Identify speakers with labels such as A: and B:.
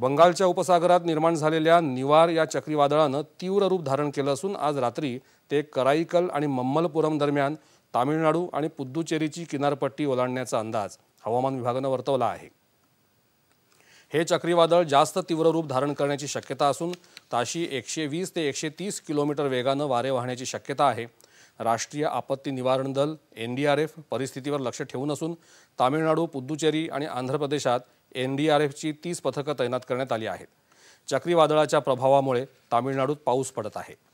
A: बंगालच्या उपसागरात निर्माण झालेल्या निवार या चक्रीवादळानं तीव्र रूप धारण केलं असून आज रात्री ते कराईकल आणि मम्मलपुरम दरम्यान तामिळनाडू आणि पुद्दुचेरीची किनारपट्टी ओलांडण्याचा अंदाज हवामान विभागानं वर्तवला आहे हे चक्रीवादळ जास्त तीव्र रूप धारण करण्याची शक्यता असून ताशी एकशे वीस ते एकशे तीस किलोमीटर वेगानं वारे वाहण्याची शक्यता आहे राष्ट्रीय आपत्ती निवारण दल एन डी आर एफ परिस्थितीवर लक्ष ठेवून असून तामिळनाडू पुद्दुचेरी आणि आंध्र प्रदेशात एफची तीस पथकं तैनात करण्यात आली आहेत चक्रीवादळाच्या प्रभावामुळे तामिळनाडूत पाऊस पडत आहे